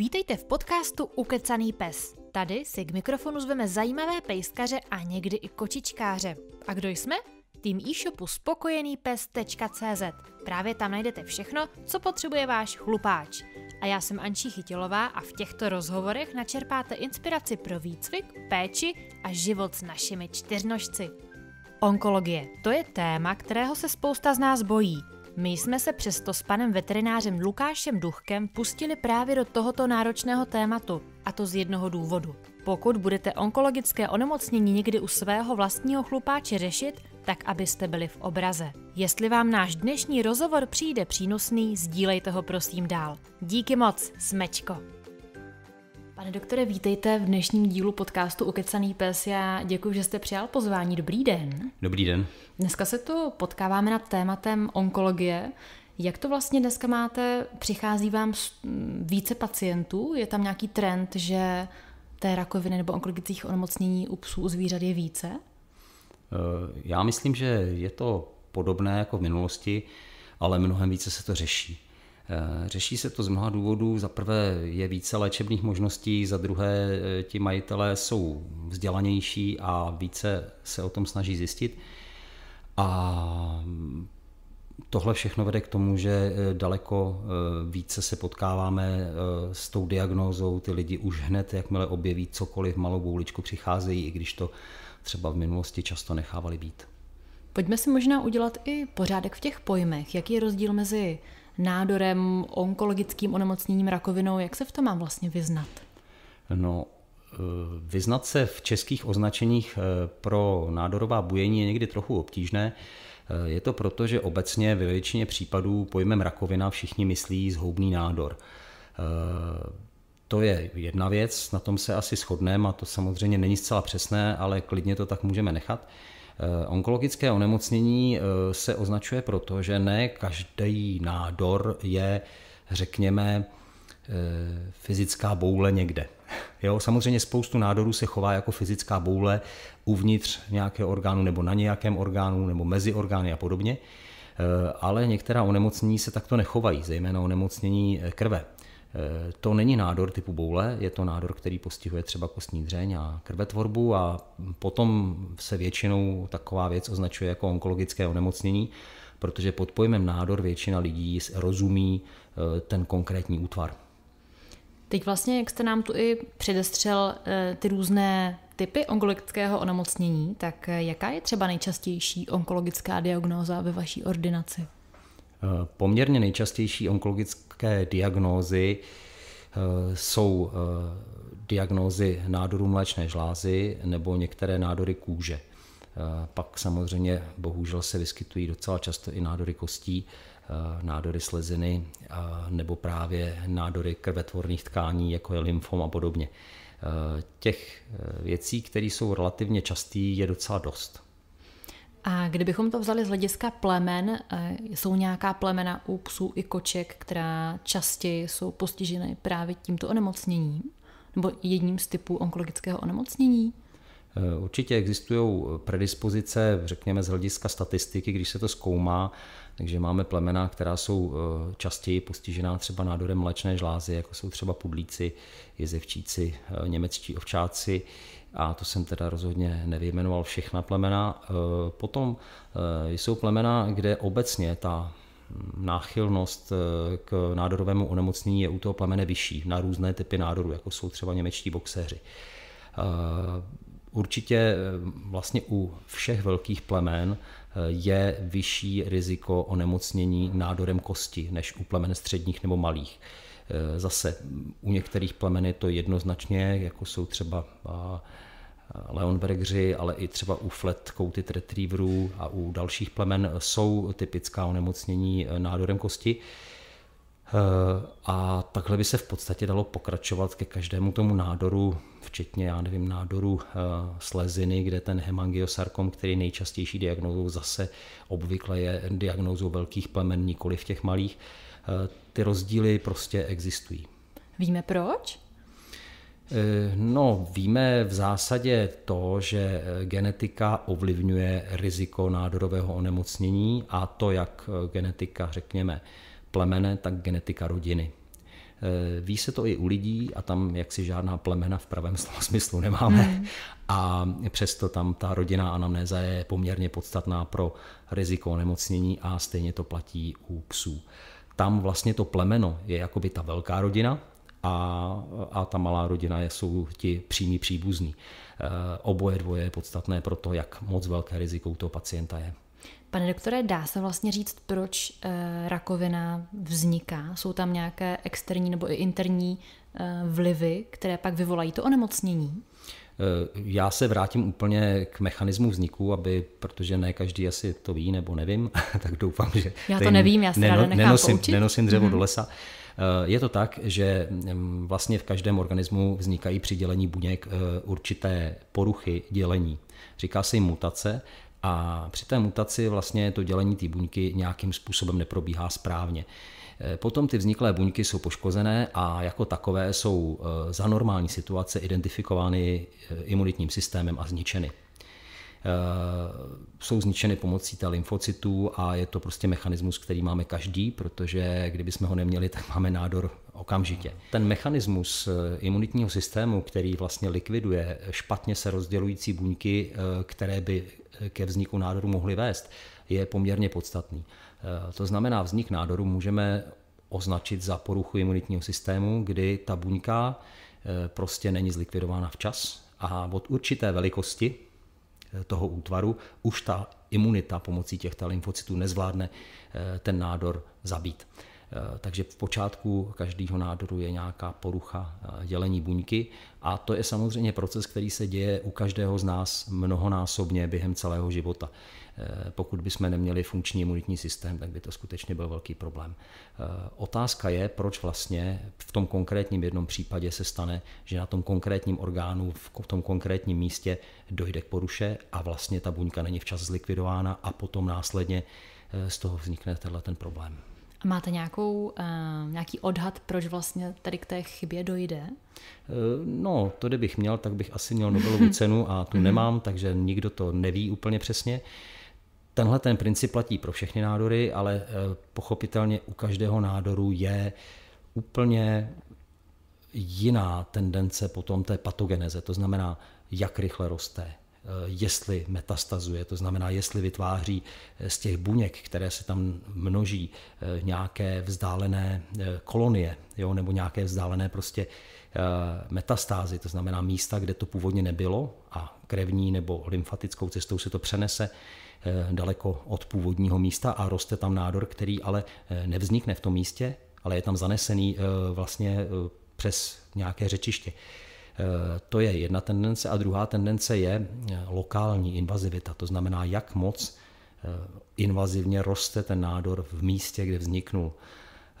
Vítejte v podcastu Ukecaný pes. Tady si k mikrofonu zveme zajímavé pejskaře a někdy i kočičkáře. A kdo jsme? Tým e-shopu spokojenýpes.cz. Právě tam najdete všechno, co potřebuje váš chlupáč. A já jsem Ančí Chytilová a v těchto rozhovorech načerpáte inspiraci pro výcvik, péči a život s našimi čtyřnožci. Onkologie. To je téma, kterého se spousta z nás bojí. My jsme se přesto s panem veterinářem Lukášem Duchkem pustili právě do tohoto náročného tématu, a to z jednoho důvodu. Pokud budete onkologické onemocnění někdy u svého vlastního chlupáče řešit, tak abyste byli v obraze. Jestli vám náš dnešní rozhovor přijde přínosný, sdílejte ho prosím dál. Díky moc, smečko! Pane doktore, vítejte v dnešním dílu podcastu Ukecaný pes. Já děkuji, že jste přijal pozvání. Dobrý den. Dobrý den. Dneska se tu potkáváme nad tématem onkologie. Jak to vlastně dneska máte? Přichází vám více pacientů? Je tam nějaký trend, že té rakoviny nebo onkologických onemocnění u psů, u zvířat je více? Eh, já myslím, že je to podobné jako v minulosti, ale mnohem více se to řeší. Řeší se to z mnoha důvodů. Za prvé je více léčebných možností, za druhé eh, ti majitelé jsou vzdělanější a více se o tom snaží zjistit. A mm, tohle všechno vede k tomu, že eh, daleko eh, více se potkáváme s tou diagnózou. Ty lidi už hned, jakmile objeví cokoliv malou bouličku, přicházejí, i když to třeba v minulosti často nechávali být. Pojďme si možná udělat i pořádek v těch pojmech. Jaký je rozdíl mezi nádorem, onkologickým onemocněním, rakovinou. Jak se v tom mám vlastně vyznat? No, eh, vyznat se v českých označeních eh, pro nádorová bujení je někdy trochu obtížné. Eh, je to proto, že obecně ve většině případů pojmem rakovina všichni myslí zhoubný nádor. To je jedna věc, na tom se asi shodneme a to samozřejmě není zcela přesné, ale klidně to tak můžeme nechat. Eh, onkologické onemocnění eh, se označuje proto, že ne každý nádor je, řekněme, eh, fyzická boule někde. Jo, samozřejmě spoustu nádorů se chová jako fyzická boule uvnitř nějakého orgánu nebo na nějakém orgánu nebo mezi orgány a podobně, ale některá onemocnění se takto nechovají, zejména onemocnění krve. To není nádor typu boule, je to nádor, který postihuje třeba kostní dřeň a krvetvorbu a potom se většinou taková věc označuje jako onkologické onemocnění, protože pod pojmem nádor většina lidí rozumí eh, ten konkrétní útvar. Teď vlastně, jak jste nám tu i předestřel eh, ty různé typy onkologického onemocnění, tak eh, jaká je třeba nejčastější onkologická diagnóza ve vaší ordinaci? Poměrně nejčastější onkologické diagnózy eh, jsou eh, diagnózy nádorů mléčné žlázy nebo některé nádory kůže. Eh, pak samozřejmě bohužel se vyskytují docela často i nádory kostí, nádory sleziny nebo právě nádory krvetvorných tkání, jako je lymfom a podobně. Těch věcí, které jsou relativně časté, je docela dost. A kdybychom to vzali z hlediska plemen, eh, jsou nějaká plemena u psů i koček, která častěji jsou postiženy právě tímto onemocněním? Nebo jedním z typů onkologického onemocnění? Eh, určitě existují eh, predispozice, řekněme, z hlediska statistiky, když se to zkoumá, takže máme plemena, která jsou častěji postižená třeba nádorem mléčné žlázy, jako jsou třeba pudlíci, jezevčíci, němečtí ovčáci a to jsem teda rozhodně nevyjmenoval všechna plemena. Eh, potom eh, jsou plemena, kde obecně ta hm, náchylnost eh, k nádorovému onemocnění je u toho plemene vyšší na různé typy nádorů, jako jsou třeba němečtí boxéři. Určitě vlastně u všech velkých plemen je vyšší riziko onemocnění nádorem kosti než u plemen středních nebo malých. Eh, zase u některých plemen je to jednoznačně, jako jsou třeba eh, Leonbergři, ale i třeba u flat coated retrieverů a u dalších plemen jsou typická onemocnění eh, nádorem kosti. A takhle by se v podstatě dalo pokračovat ke každému tomu nádoru, včetně, já nevím, nádoru sleziny, kde ten hemangiosarkom, který nejčastější diagnózou zase obvykle je diagnózou velkých plemen, nikoli v těch malých, Eh, ty rozdíly prostě existují. Víme proč? Eh, no, víme v zásadě to, že eh, genetika ovlivňuje riziko nádorového onemocnění a to jak genetika, řekněme, plemene, tak genetika rodiny. Ví se to i u lidí a tam jaksi žádná plemena v pravém slova smyslu nemáme. Hmm. A přesto tam ta rodina anamnéza je poměrně podstatná pro riziko onemocnění a stejně to platí u psů tam vlastně to plemeno je jakoby ta velká rodina a, a ta malá rodina jsou ti přímí příbuzní. E, oboje dvoje je podstatné pro to, jak moc velké riziko u toho pacienta je. Pane doktore, dá se vlastně říct, proč e, rakovina vzniká? Jsou tam nějaké externí nebo i interní e, vlivy, které pak vyvolají to onemocnění? Eh, já se vrátím úplně k mechanismu vzniku, aby, protože ne každý asi to ví nebo nevím, tak doufám, že... Já to nevím, já se neno, ráda nenosím, nenosím dřevo mm-hmm. do lesa. Eh, je to tak, že mm, vlastně v každém organismu vznikají při dělení buněk eh, určité poruchy dělení. Říká se jim mutace a při té mutaci vlastně to dělení té buňky nějakým způsobem neprobíhá správně. E, potom ty vzniklé buňky jsou poškozené a jako takové jsou e, za normální situace identifikovány e, imunitním systémem a zničeny. Eh, jsou zničeny pomocí té lymfocytů a je to prostě mechanismus, který máme každý, protože kdyby jsme ho neměli, tak máme nádor okamžitě. Ten mechanismus eh, imunitního systému, který vlastně likviduje špatně se rozdělující buňky, eh, které by ke vzniku nádoru mohly vést, je poměrně podstatný. To znamená, vznik nádoru můžeme označit za poruchu imunitního systému, kdy ta buňka prostě není zlikvidována včas a od určité velikosti, toho útvaru, už ta imunita pomocí těchto lymfocytů nezvládne eh, ten nádor zabít. Eh, takže v počátku každého nádoru je nějaká porucha eh, dělení buňky a to je samozřejmě proces, který se děje u každého z nás mnohonásobně během celého života. Eh, pokud bychom neměli funkční imunitní systém, tak by to skutečně byl velký problém. Eh, otázka je, proč vlastně v tom konkrétním jednom případě se stane, že na tom konkrétním orgánu, v tom konkrétním místě dojde k poruše a vlastně ta buňka není včas zlikvidována a potom následně eh, z toho vznikne tenhle ten problém. A máte nějakou, nějaký odhad, proč vlastně tady k té chybě dojde? No, to kdybych měl, tak bych asi měl Nobelovu cenu a tu mhm. nemám, takže nikdo to neví úplně přesně. Uh, Tenhle ten princip platí pro všechny nádory, ale eh, pochopitelně u každého nádoru je úplně jiná tendence potom té patogeneze, to znamená, jak rychle roste, eh, jestli metastazuje, to znamená, jestli vytváří eh, z těch buněk, které se tam množí, nějaké vzdálené kolonie, jo, nebo nějaké vzdálené prostě metastázy, to znamená místa, kde to původně nebylo a krevní nebo lymfatickou cestou se to přenese Eh, daleko od původního místa a roste tam nádor, který ale eh, nevznikne v tom místě, ale je tam zanesený eh, vlastně přes nějaké řečiště. To je jedna tendence a druhá tendence je lokální invazivita, to znamená, jak moc invazivně roste ten nádor v místě, kde vzniknul.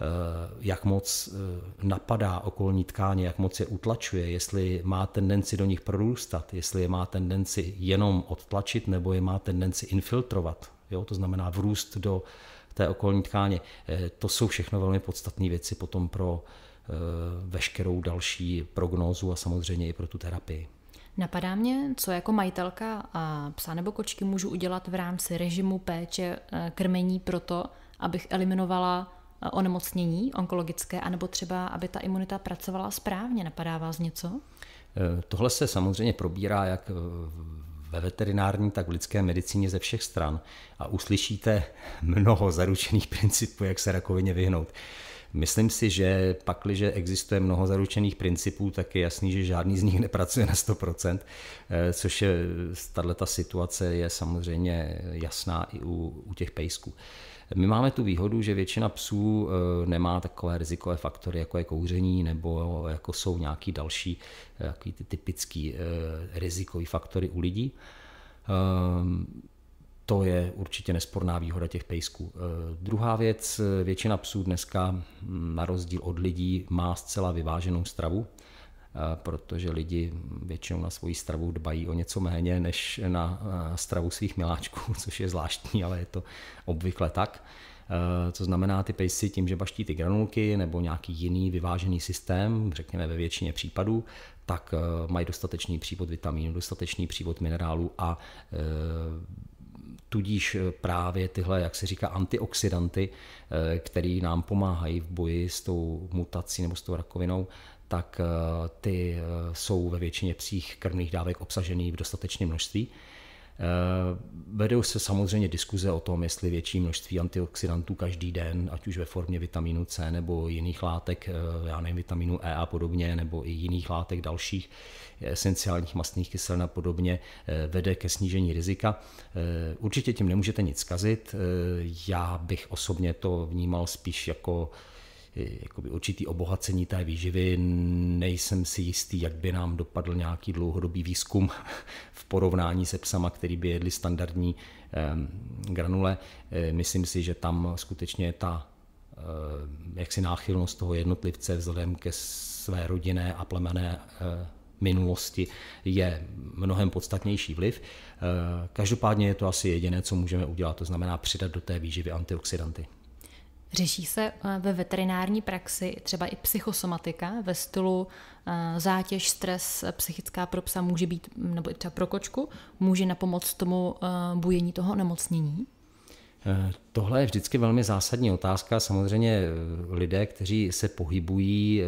Eh, jak moc eh, napadá okolní tkáně, jak moc je utlačuje, jestli má tendenci do nich prorůstat, jestli je má tendenci jenom odtlačit nebo je má tendenci infiltrovat, jo? to znamená vrůst do té okolní tkáně. Eh, to jsou všechno velmi podstatné věci potom pro veškerou další prognózu a samozřejmě i pro tu terapii. Napadá mě, co jako majitelka a psa nebo kočky můžu udělat v rámci režimu péče krmení pro to, abych eliminovala Eh, onemocnění onkologické, anebo třeba, aby ta imunita pracovala správně? Napadá vás něco? Eh, tohle se samozřejmě probírá jak ve veterinární, tak v lidské medicíně ze všech stran a uslyšíte mnoho zaručených principů, jak se rakovině vyhnout. Myslím si, že pakliže existuje mnoho zaručených principů, tak je jasný, že žádný z nich nepracuje na 100%, eh, což je, tato situace je samozřejmě jasná i u, u těch pejsků. My máme tu výhodu, že většina psů eh, nemá takové rizikové faktory, jako je kouření nebo jako jsou nějaký další eh, jaký ty typický eh, rizikový faktory u lidí. To je určitě nesporná výhoda těch pejsků. Druhá věc, většina psů dneska hm, na rozdíl od lidí má zcela vyváženou stravu. Eh, protože lidi většinou na svoji stravu dbají o něco méně než na eh, stravu svých miláčků, což je zvláštní, ale je to obvykle tak. Eh, co znamená, ty pejsy tím, že baští ty granulky nebo nějaký jiný vyvážený systém, řekněme ve většině případů, tak mají dostatečný přívod vitamínů, dostatečný přívod minerálů a tudíž právě tyhle, jak se říká, antioxidanty, které nám pomáhají v boji s tou mutací nebo s tou rakovinou, tak eh, ty eh, jsou ve většině psích krmných dávek obsažený v dostatečném množství. Eh, vedou se samozřejmě diskuze o tom, jestli větší množství antioxidantů každý den, ať už ve formě vitamínu C nebo jiných látek, já nevím, vitamínu E a podobně, nebo i jiných látek dalších, esenciálních mastných kyselin a podobně, vede ke snížení rizika. Určitě tím nemůžete nic kazit. Já bych osobně to vnímal spíš jako Eh, jakoby určitý obohacení té výživy. Nejsem si jistý, jak by nám dopadl nějaký dlouhodobý výzkum v porovnání se psama, který by jedli standardní ehm, granule. Eh, myslím si, že tam skutečně ta eh, jaksi náchylnost toho jednotlivce vzhledem ke své rodinné a plemené minulosti je mnohem podstatnější vliv. Každopádně je to asi jediné, co můžeme udělat, to znamená přidat do té výživy antioxidanty. Řeší se eh, ve veterinární praxi třeba i psychosomatika ve stylu eh, zátěž, stres psychická pro psa může být, nebo i třeba pro kočku, může na pomoc tomu eh, bujení toho nemocnění? Tohle je vždycky velmi zásadní otázka. Samozřejmě lidé, kteří se pohybují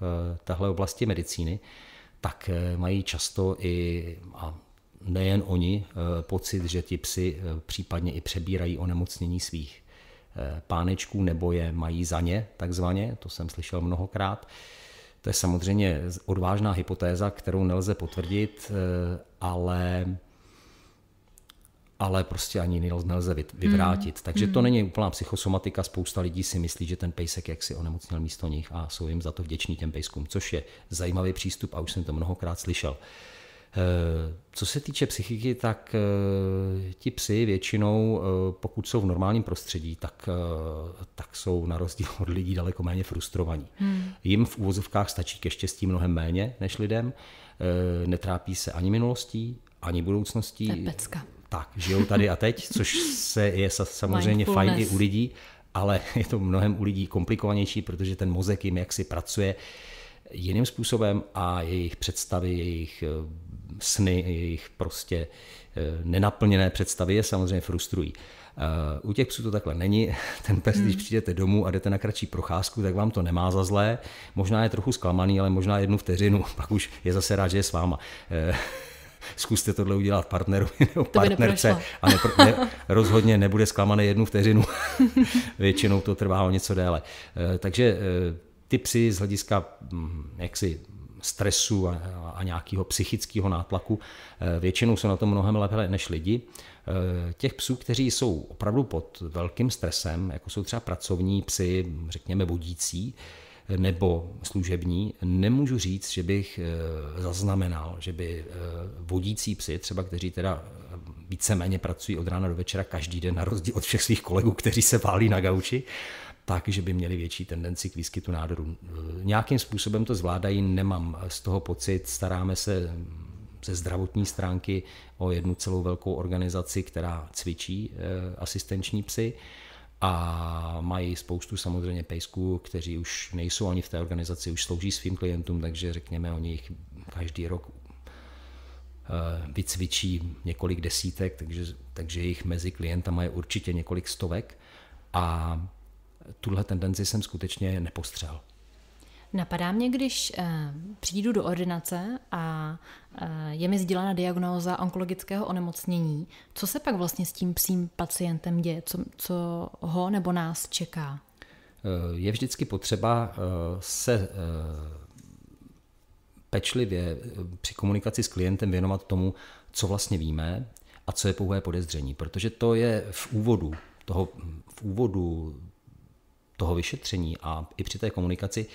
v tahle oblasti medicíny, tak mají často i, a nejen oni, pocit, že ti psy případně i přebírají onemocnění svých pánečků nebo je mají za ně, takzvaně, to jsem slyšel mnohokrát. To je samozřejmě odvážná hypotéza, kterou nelze potvrdit, eh, ale ale prostě ani nelze vyvrátit. Hmm. Takže to mm. není úplná psychosomatika. Spousta lidí si myslí, že ten pejsek jaksi onemocnil místo nich a jsou jim za to vděční těm pejskům, což je zajímavý přístup a už jsem to mnohokrát slyšel. Uh, Eh, co se týče psychiky, tak eh, ti psi většinou, eh, pokud jsou v normálním prostředí, tak, tak jsou na rozdíl od lidí daleko méně frustrovaní. Hmm. Jim v úvozovkách stačí ke štěstí mnohem méně než lidem, netrápí se ani minulostí, ani budoucností. To pecka. Tak, žijou tady a teď, což se je samozřejmě fajn i u lidí, ale je to mnohem u lidí komplikovanější, protože ten mozek jim jaksi pracuje jiným způsobem a jejich představy, jejich sny, jejich prostě eh, nenaplněné představy je samozřejmě frustrují. Eh, u těch psů to takhle není. Ten pes, když hmm. přijdete domů a jdete na kratší procházku, tak vám to nemá za zlé. Možná je trochu zklamaný, ale možná jednu vteřinu, pak už je zase rád, že je s váma eh, zkuste tohle udělat partneru nebo partnerce a nepr- ne, rozhodně nebude zklamaný jednu vteřinu. Většinou to trvá o něco déle. Takže ty psy z hlediska hm, jaksi stresu a, a nějakého psychického nátlaku. Eh, většinou jsou na tom mnohem lépe než lidi. Eh, těch psů, kteří jsou opravdu pod velkým stresem, jako jsou třeba pracovní psy, řekněme budící, eh, nebo služební, nemůžu říct, že bych zaznamenal, že by vodící psy, třeba kteří teda víceméně pracují od rána do večera každý den, na rozdíl od všech svých kolegů, kteří se válí na gauči, tak, že by měli větší tendenci k výskytu nádorů. Nějakým způsobem to zvládají, nemám z toho pocit, staráme se ze zdravotní stránky o jednu celou velkou organizaci, která cvičí eh, asistenční psy a mají spoustu samozřejmě pejsků, kteří už nejsou ani v té organizaci, už slouží svým klientům, takže řekněme o nich každý rok eh, vycvičí několik desítek, takže, takže jich mezi klientama je určitě několik stovek a tuhle tendenci jsem skutečně nepostřel. Napadá mě, když eh, přijdu do ordinace a eh, je mi sdělena diagnóza onkologického onemocnění, co se pak vlastně s tím psím pacientem děje, co, co ho nebo nás čeká? Eh, je vždycky potřeba eh, se eh, pečlivě eh, při komunikaci s klientem věnovat tomu, co vlastně víme a co je pouhé podezření, protože to je v úvodu toho v úvodu toho vyšetření a i při té komunikaci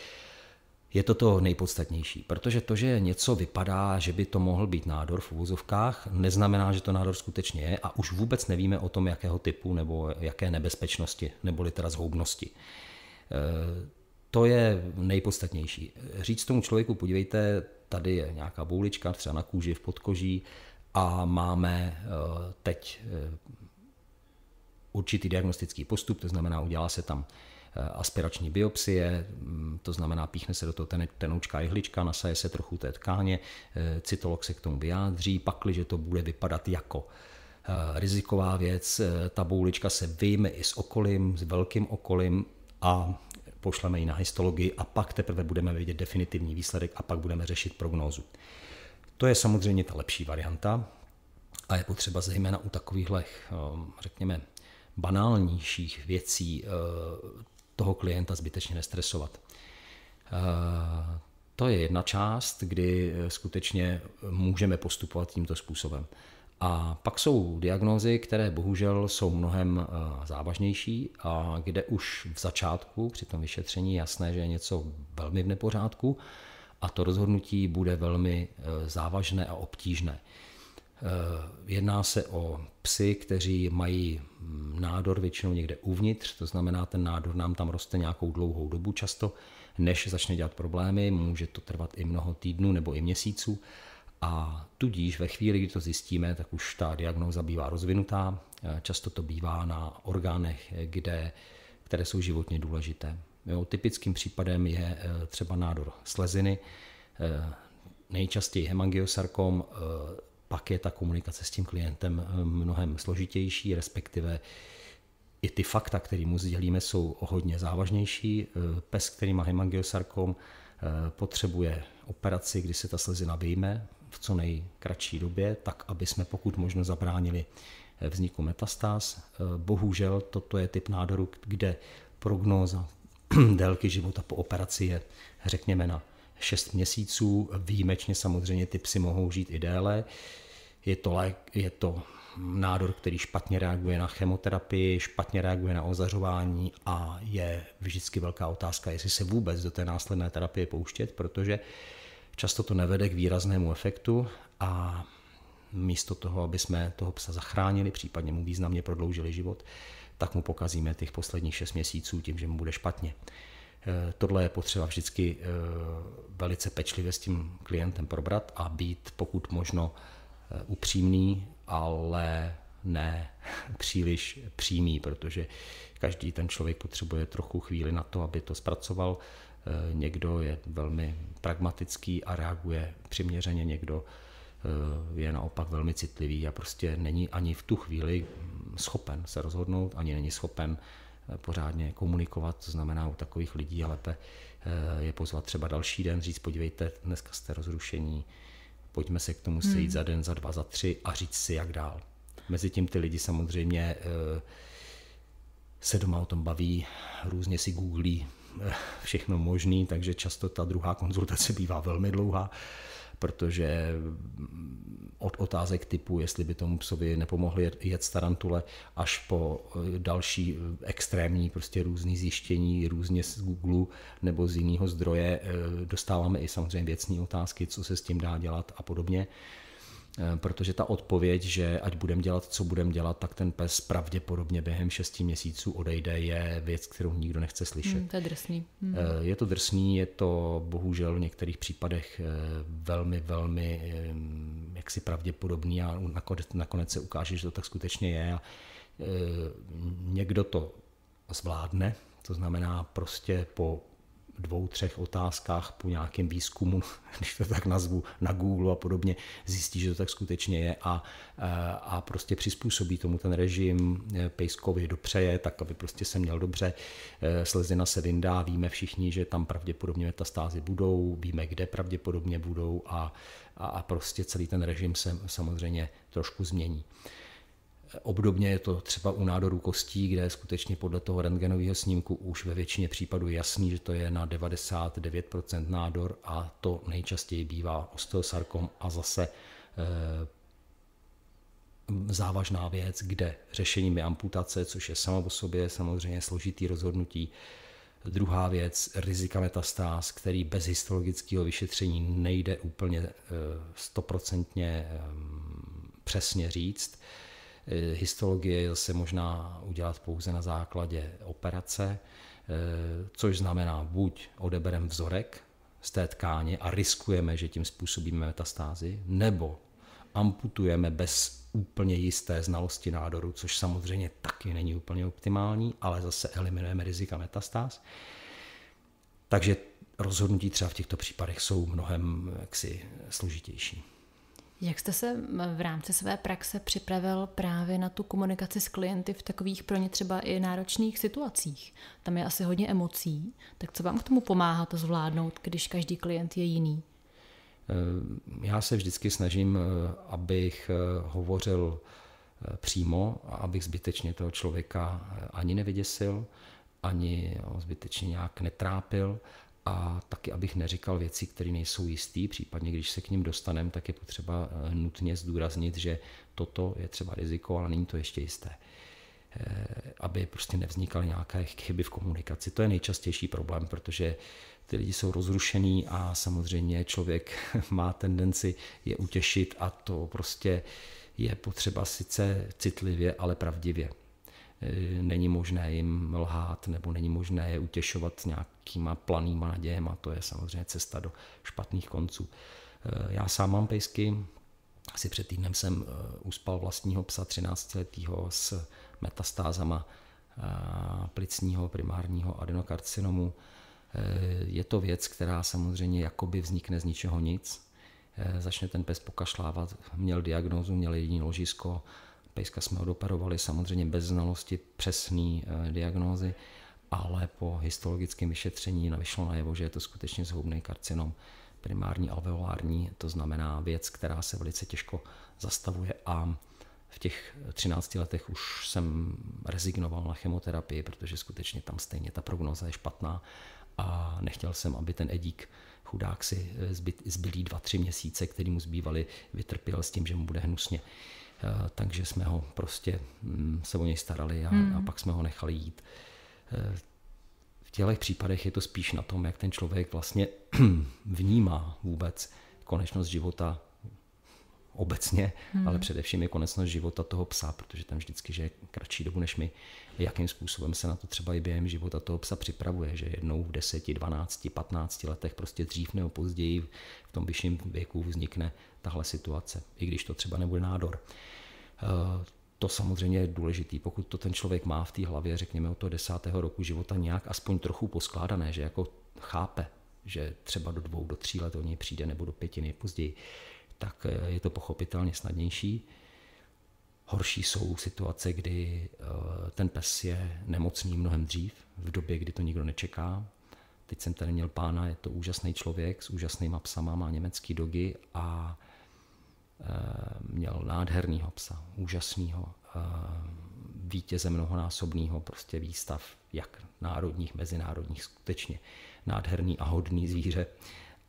je to to nejpodstatnější, protože to, že něco vypadá, že by to mohl být nádor v uvozovkách, neznamená, že to nádor skutečně je a už vůbec nevíme o tom, jakého typu nebo jaké nebezpečnosti, neboli teda zhoubnosti. E, to je nejpodstatnější. Říct tomu člověku, podívejte, tady je nějaká boulička, třeba na kůži, v podkoží a máme e, teď e, určitý diagnostický postup, to znamená, udělá se tam Eh, aspirační biopsie, mm, to znamená, píchne se do toho ten, tenoučká jehlička, nasaje se trochu té tkáně, eh, cytolog se k tomu vyjádří, pakliže to bude vypadat jako eh, riziková věc, ta boulička se vyjme i s okolím, s velkým okolím a pošleme ji na histologii a pak teprve budeme vidět definitivní výsledek a pak budeme řešit prognózu. To je samozřejmě ta lepší varianta a je potřeba zejména u takovýchhle, řekněme, banálnějších věcí toho klienta zbytečně nestresovat. Eh, to je jedna část, kdy eh, skutečně eh, můžeme postupovat tímto způsobem. A pak jsou diagnózy, které bohužel jsou mnohem závažnější a kde už v začátku při tom vyšetření jasné, že je něco velmi v nepořádku a to rozhodnutí bude velmi závažné a obtížné. Eh, jedná se o psy, kteří mají mm, nádor většinou někde uvnitř, to znamená, ten nádor nám tam roste nějakou dlouhou dobu často, než začne dělat problémy, může to trvat i mnoho týdnů nebo i měsíců. A tudíž ve chvíli, kdy to zjistíme, tak už ta diagnoza bývá rozvinutá. Eh, často to bývá na orgánech, eh, kde, které jsou životně důležité. Jo, typickým případem je třeba nádor sleziny, nejčastěji hemangiosarkom, pak je ta komunikace s tím klientem eh, mnohem složitější, respektive i ty fakta, které mu sdělíme, jsou hodně závažnější. Eh, pes, který má hemangiosarkom, eh, potřebuje operaci, kdy se ta slezina vyjme v co nejkratší době, tak aby jsme pokud možno zabránili vzniku metastáz. Bohužel toto je typ nádoru, kde prognóza délky života po operaci je, řekněme, na 6 měsíců. Výjimečně samozřejmě ty psy mohou žít i déle. Je to, lék, je to nádor, který špatně reaguje na chemoterapii, špatně reaguje na ozařování a je vždycky velká otázka, jestli se vůbec do té následné terapie pouštět, protože často to nevede k výraznému efektu a místo toho, aby jsme toho psa zachránili, případně mu významně prodloužili život, tak mu pokazíme těch posledních 6 měsíců tím, že mu bude špatně. Eh, tohle je potřeba vždycky eh, velice pečlivě s tím klientem probrat a být pokud možno eh, upřímný, ale ne příliš přímý, protože každý ten člověk potřebuje trochu chvíli na to, aby to zpracoval. Někdo je velmi pragmatický a reaguje přiměřeně, někdo je naopak velmi citlivý a prostě není ani v tu chvíli schopen se rozhodnout, ani není schopen pořádně komunikovat, to znamená u takových lidí je lépe eh, je pozvat třeba další den, říct podívejte, dneska jste rozrušení, pojďme se k tomu sejít hmm. za den, za dva, za tři a říct si jak dál. Mezi tím ty lidi samozřejmě eh, se doma o tom baví, různě si googlí eh, všechno možný, takže často ta druhá konzultace bývá velmi dlouhá protože mm, od otázek typu, jestli by tomu psovi nepomohly jet tarantule, až po eh, další eh, extrémní prostě různý zjištění, různě z Google nebo z jiného zdroje, eh, dostáváme i samozřejmě věcní otázky, co se s tím dá dělat a podobně. Eh, protože ta odpověď, že ať budeme dělat, co budeme dělat, tak ten pes pravděpodobně během 6 měsíců odejde, je věc, kterou nikdo nechce slyšet. Hmm, to je drsný. Hmm. Eh, je to drsný, je to bohužel v některých případech eh, velmi, velmi jaksi pravděpodobný a nakonec se ukáže, že to tak skutečně je. A někdo to zvládne, to znamená prostě po dvou, třech otázkách po nějakém výzkumu, když to tak nazvu, na Google a podobně, zjistí, že to tak skutečně je a, eh, a prostě přizpůsobí tomu ten režim, eh, Pejskovi dopřeje, tak aby prostě se měl dobře, eh, slezina se vyndá, víme všichni, že tam pravděpodobně metastázy budou, víme, kde pravděpodobně budou a, a, a prostě celý ten režim se samozřejmě trošku změní. Obdobně je to třeba u nádoru kostí, kde je skutečně podle toho rentgenového snímku už ve většině případů jasný, že to je na 99% nádor a to nejčastěji bývá osteosarkom a zase eh, závažná věc, kde řešením je amputace, což je samo o sobě samozřejmě složitý rozhodnutí. Druhá věc, rizika metastáz, který bez histologického vyšetření nejde úplně eh, stoprocentně ehm, přesně říct. Histologie se možná udělat pouze na základě operace, eh, což znamená buď odeberem vzorek z té tkáně a riskujeme, že tím způsobíme metastázy, nebo amputujeme bez úplně jisté znalosti nádoru, což samozřejmě taky není úplně optimální, ale zase eliminujeme rizika metastáz. Takže rozhodnutí třeba v těchto případech jsou mnohem eh, jaksi složitější. Jak jste se v rámci své praxe připravil právě na tu komunikaci s klienty v takových pro ně třeba i náročných situacích? Tam je asi hodně emocí, tak co vám k tomu pomáhá to zvládnout, když každý klient je jiný? Eh, já se vždycky snažím, eh, abych eh, hovořil přímo a abych zbytečně toho člověka ani nevyděsil, ani zbytečně nějak netrápil a taky, abych neříkal věci, které nejsou jistý, případně když se k ním dostanem, tak je potřeba eh, nutně zdůraznit, že toto je třeba riziko, ale není to ještě jisté. Eh, aby prostě nevznikaly nějaké chyby v komunikaci. To je nejčastější problém, protože ty lidi jsou rozrušený a samozřejmě člověk má tendenci je utěšit a to prostě je potřeba sice citlivě, ale pravdivě. Eh, není možné jim lhát nebo není možné je utěšovat nějakýma planýma nadějema. To je samozřejmě cesta do špatných konců. Eh, já sám mám pejsky, asi před týdnem jsem eh, uspal vlastního psa 13-letého s metastázama plicního primárního adenokarcinomu. Je to věc, která samozřejmě jakoby vznikne z ničeho nic. Začne ten pes pokašlávat, měl diagnózu, měl jediný ložisko, pejska jsme odoperovali samozřejmě bez znalosti přesné eh, diagnózy, ale po histologickém vyšetření vyšlo najevo, že je to skutečně zhoubný karcinom primární alveolární, to znamená věc, která se velice těžko zastavuje a v těch 13 letech už jsem rezignoval na chemoterapii, protože skutečně tam stejně ta prognoza je špatná a nechtěl jsem, aby ten edík chudák si eh, zbylý dva, tři měsíce, který mu zbývaly, vytrpěl s tím, že mu bude hnusně. Eh, takže jsme ho prostě mm, se o něj starali a, hmm. a pak jsme ho nechali jít. Eh, v těchto případech je to spíš na tom, jak ten člověk vlastně vnímá vůbec konečnost života, obecně, hmm. ale především je konecnost života toho psa, protože tam vždycky je kratší dobu než my. Jakým způsobem se na to třeba i během života toho psa připravuje, že jednou v 10, 12, 15 letech prostě dřív nebo později v tom vyšším věku vznikne tahle situace, i když to třeba nebude nádor. Eh, to samozřejmě je důležitý, pokud to ten člověk má v té hlavě, řekněme od toho desátého roku života nějak aspoň trochu poskládané, že jako chápe, že třeba do dvou, do tří let o něj přijde nebo do pěti nejpozději, tak eh, je to pochopitelně snadnější. Horší jsou situace, kdy eh, ten pes je nemocný mnohem dřív, v době, kdy to nikdo nečeká. Teď jsem tady měl pána, je to úžasný člověk s úžasnýma psama, má německý dogy a eh, měl nádhernýho psa, úžasného, vítěze mnohonásobného prostě výstav, jak národních, mezinárodních, skutečně nádherný a hodný zvíře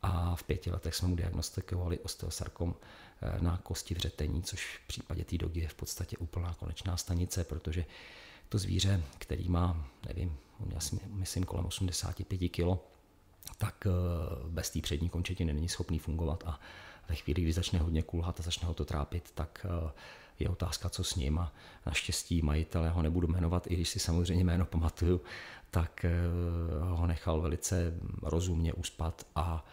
a v pěti letech jsme mu diagnostikovali osteosarkom eh, na kosti vřetení, což v případě té dogy je v podstatě úplná konečná stanice, protože to zvíře, který má, nevím, myslím kolem 85 kg, tak eh, bez té přední končetiny není schopný fungovat a ve chvíli, kdy začne hodně kulhat a začne ho to trápit, tak eh, je otázka, co s ním a naštěstí majitele ho nebudu jmenovat, i když si samozřejmě jméno pamatuju, tak ho nechal velice rozumně uspat a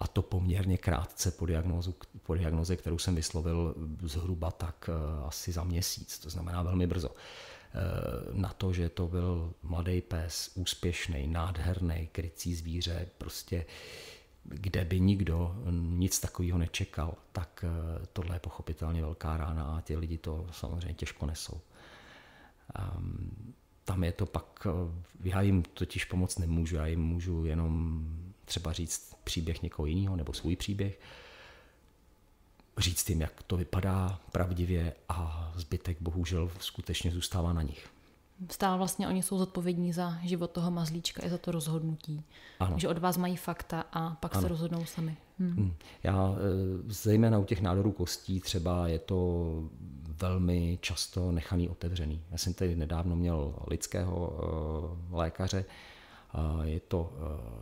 a to poměrně krátce po, diagnozu, po diagnoze, kterou jsem vyslovil zhruba tak eh, asi za měsíc, to znamená velmi brzo. Eh, na to, že to byl mladý pes, úspěšný, nádherný, krycí zvíře, prostě kde by nikdo nic takového nečekal, tak eh, tohle je pochopitelně velká rána a ti lidi to samozřejmě těžko nesou. Ehm, tam je to pak, já jim totiž pomoc nemůžu, já jim můžu jenom třeba říct příběh někoho jiného nebo svůj příběh, říct jim, jak to vypadá pravdivě a zbytek bohužel skutečně zůstává na nich. Stále vlastně oni jsou zodpovědní za život toho mazlíčka i za to rozhodnutí. Ano. Že od vás mají fakta a pak ano. se rozhodnou sami. Hm. Hmm. Já e, zejména u těch nádorů kostí třeba je to velmi často nechaný otevřený. Já jsem tady nedávno měl lidského e, lékaře, je to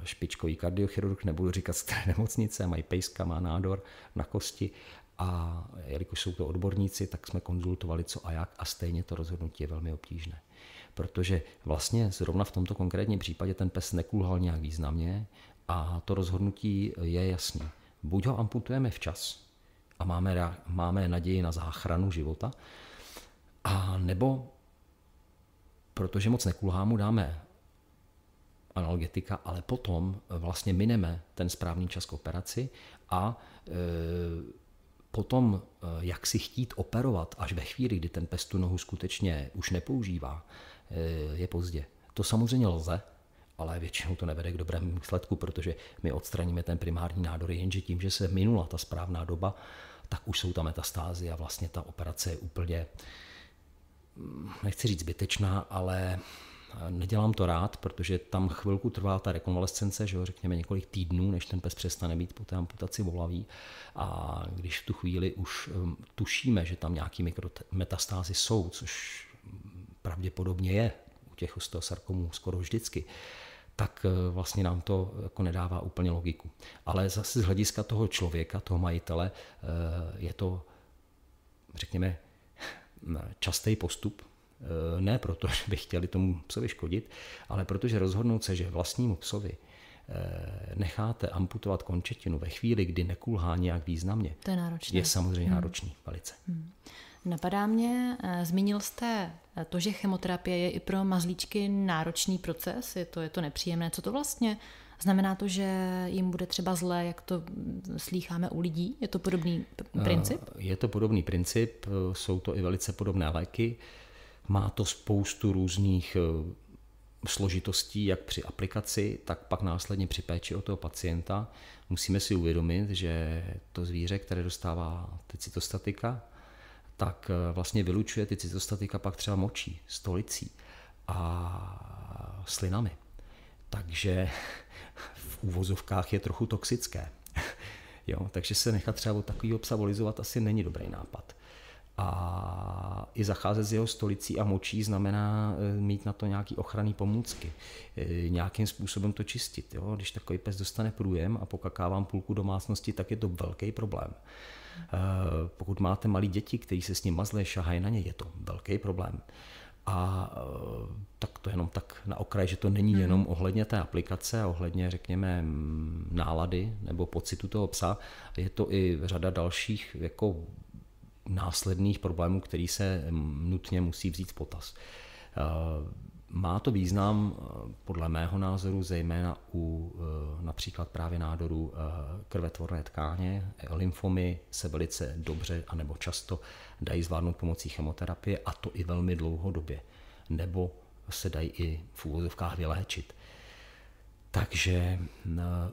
eh, špičkový kardiochirurg, nebudu říkat z které nemocnice, mají pejska, má nádor na kosti a jelikož jsou to odborníci, tak jsme konzultovali co a jak a stejně to rozhodnutí je velmi obtížné. Protože vlastně zrovna v tomto konkrétním případě ten pes nekulhal nějak významně a to rozhodnutí je jasné. Buď ho amputujeme včas a máme, máme naději na záchranu života, a nebo protože moc nekulhá, mu dáme analgetika, ale potom eh, vlastně mineme ten správný čas k operaci a eh, potom, eh, jak si chtít operovat až ve chvíli, kdy ten pes tu nohu skutečně už nepoužívá, je pozdě. To samozřejmě lze, ale většinou to nevede k dobrému výsledku, protože my odstraníme ten primární nádor, jenže tím, že se minula ta správná doba, tak už jsou tam metastázy a vlastně ta operace je úplně, hm, nechci říct zbytečná, ale Nedělám to rád, protože tam chvilku trvá ta rekonvalescence, že jo, řekněme několik týdnů, než ten pes přestane být po té amputaci volavý. A když v tu chvíli už um, tušíme, že tam nějaký mikrometastázy jsou, což pravděpodobně je u těch osteosarkomů skoro vždycky, tak uh, vlastně nám to jako nedává úplně logiku. Ale zase z hlediska toho člověka, toho majitele, uh, je to, řekněme, častý postup, Eh, ne proto, že by chtěli tomu psovi škodit, ale protože rozhodnout se, že vlastnímu psovi eh, necháte amputovat končetinu ve chvíli, kdy nekulhá nějak významně, to je, náročné. je samozřejmě hmm. náročný velice. Hmm. Napadá mě, eh, zmínil jste to, že chemoterapie je i pro mazlíčky náročný proces, je to, je to nepříjemné. Co to vlastně Znamená to, že jim bude třeba zlé, jak to mm, slýcháme u lidí? Je to podobný princip? Je to podobný princip, jsou to i velice podobné léky. Má to spoustu různých eh, složitostí, jak při aplikaci, tak pak následně při péči o toho pacienta. Musíme si uvědomit, že to zvíře, které dostává ty cytostatika, tak eh, vlastně vylučuje ty cytostatika pak třeba močí, stolicí a slinami. Takže v úvozovkách je trochu toxické. jo, takže se nechat třeba od takového psa volizovat asi není dobrý nápad. A i zacházet s jeho stolicí a močí znamená eh, mít na to nějaký ochranný pomůcky. Eh, nějakým způsobem to čistit. Jo? Když takový pes dostane průjem a pokakávám půlku domácnosti, tak je to velký problém. Eh, pokud máte malí děti, kteří se s ním mazlé, šahají na ně, je to velký problém. A tak to jenom tak na okraj, že to není mhm. jenom ohledně té aplikace, ohledně, řekněme, nálady nebo pocitu toho psa. Je to i řada dalších jako následných problémů, který se mm, nutně musí vzít v potaz. Eh, má to význam, eh, podle mého názoru, zejména u eh, například právě nádoru krvetvorné tkáně. Lymfomy se velice dobře a nebo často dají zvládnout pomocí chemoterapie a to i velmi dlouhodobě. Nebo se dají i v úvozovkách vyléčit. Takže eh,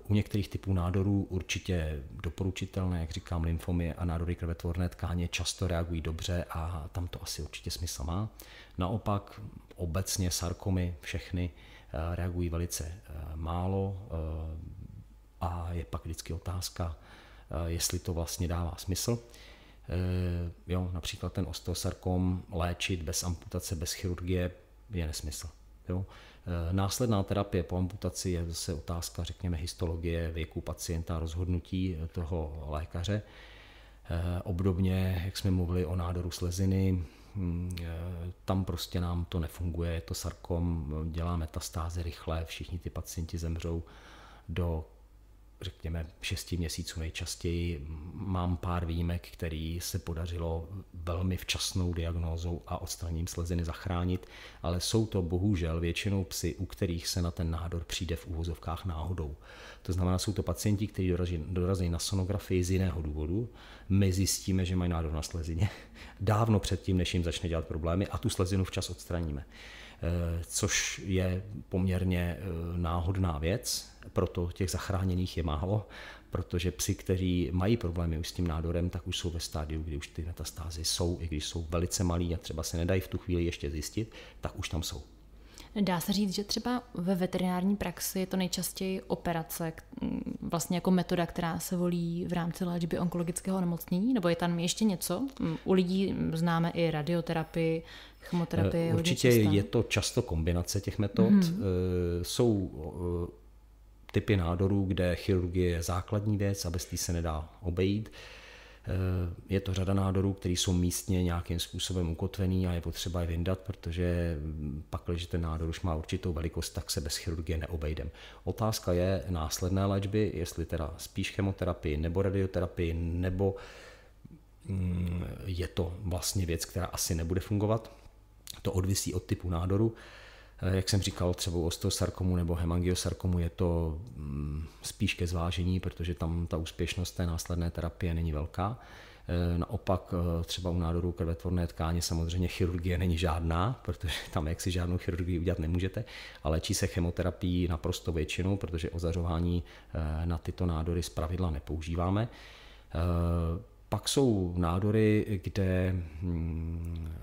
u některých typů nádorů určitě doporučitelné, jak říkám, lymfomie a nádory krvetvorné tkáně často reagují dobře a tam to asi určitě smysl má. Naopak obecně sarkomy všechny eh, reagují velice eh, málo a je pak vždycky otázka, jestli to vlastně dává smysl. Jo, například ten osteosarkom léčit bez amputace, bez chirurgie je nesmysl. Jo. Následná terapie po amputaci je zase otázka, řekněme, histologie věku pacienta, rozhodnutí toho lékaře. Eh, obdobně, jak jsme mluvili o nádoru sleziny, mm, eh, tam prostě nám to nefunguje, je to sarkom, dělá metastázy rychle, všichni ty pacienti zemřou do řekněme, šesti měsíců nejčastěji. Mám pár výjimek, který se podařilo velmi včasnou diagnózou a odstraněním sleziny zachránit, ale jsou to bohužel většinou psy, u kterých se na ten nádor přijde v úvozovkách náhodou. To znamená, jsou to pacienti, kteří dorazí, dorazí na sonografii z jiného důvodu. My zjistíme, že mají nádor na slezině dávno předtím, než jim začne dělat problémy a tu slezinu včas odstraníme. Eh, což je poměrně eh, náhodná věc, proto těch zachráněných je málo, protože psi, kteří mají problémy už s tím nádorem, tak už jsou ve stádiu, kdy už ty metastázy jsou, i když jsou velice malí a třeba se nedají v tu chvíli ještě zjistit, tak už tam jsou. Dá se říct, že třeba ve veterinární praxi je to nejčastěji operace, mm, vlastně jako metoda, která se volí v rámci léčby onkologického nemocnění, nebo je tam ještě něco? Mm, u lidí známe i radioterapii, Chemoterapie je eh, Určitě je to často kombinace těch metod. Mm-hmm. Jsou eh, typy nádorů, kde chirurgie je základní věc a bez se nedá obejít. Je to řada nádorů, které jsou místně nějakým způsobem ukotvený a je potřeba je vyndat, protože hm, pak, když ten nádor už má určitou velikost, tak se bez chirurgie neobejdem. Otázka je následné léčby, jestli teda spíš chemoterapii nebo radioterapii, nebo hm, je to vlastně věc, která asi nebude fungovat. To odvisí od typu nádoru. Eh, jak jsem říkal, třeba u osteosarkomu nebo hemangiosarkomu je to mm, spíš ke zvážení, protože tam ta úspěšnost té následné terapie není velká. Eh, naopak eh, třeba u nádorů krvetvorné tkáně samozřejmě chirurgie není žádná, protože tam jaksi žádnou chirurgii udělat nemůžete, ale léčí se chemoterapií naprosto většinou, protože ozařování na tyto nádory z pravidla nepoužíváme. Pak jsou nádory, kde mm,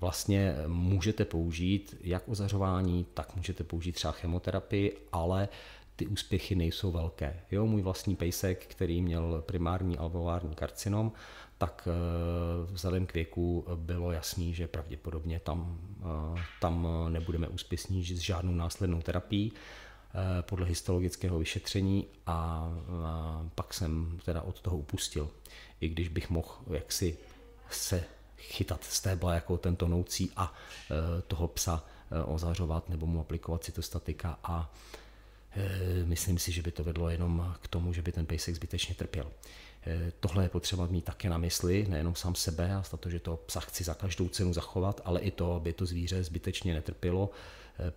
vlastně můžete použít jak ozařování, tak můžete použít třeba chemoterapii, ale ty úspěchy nejsou velké. Jo, můj vlastní pejsek, který měl primární alveolární karcinom, tak eh, vzhledem k věku bylo jasný, že pravděpodobně tam, eh, tam nebudeme úspěšní s žádnou následnou terapií eh, podle histologického vyšetření a pak jsem teda od toho upustil. I když bych mohl jaksi se chytat stébla jako ten tonoucí a e, toho psa e, ozařovat nebo mu aplikovat cytostatika a e, myslím si, že by to vedlo jenom k tomu, že by ten pejsek zbytečně trpěl. Tohle je potřeba mít také na mysli, nejenom sám sebe a to, že to psa chci za každou cenu zachovat, ale i to, aby to zvíře zbytečně netrpělo,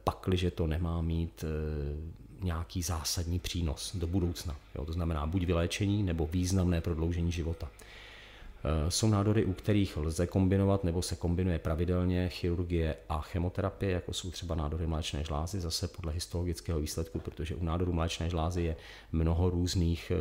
pakliže to nemá mít nějaký zásadní přínos do budoucna. Jo, to znamená buď vyléčení nebo významné prodloužení života. Eh, jsou nádory, u kterých lze kombinovat nebo se kombinuje pravidelně chirurgie a chemoterapie, jako jsou třeba nádory mléčné žlázy, zase podle histologického výsledku, protože u nádoru mléčné žlázy je mnoho různých eh,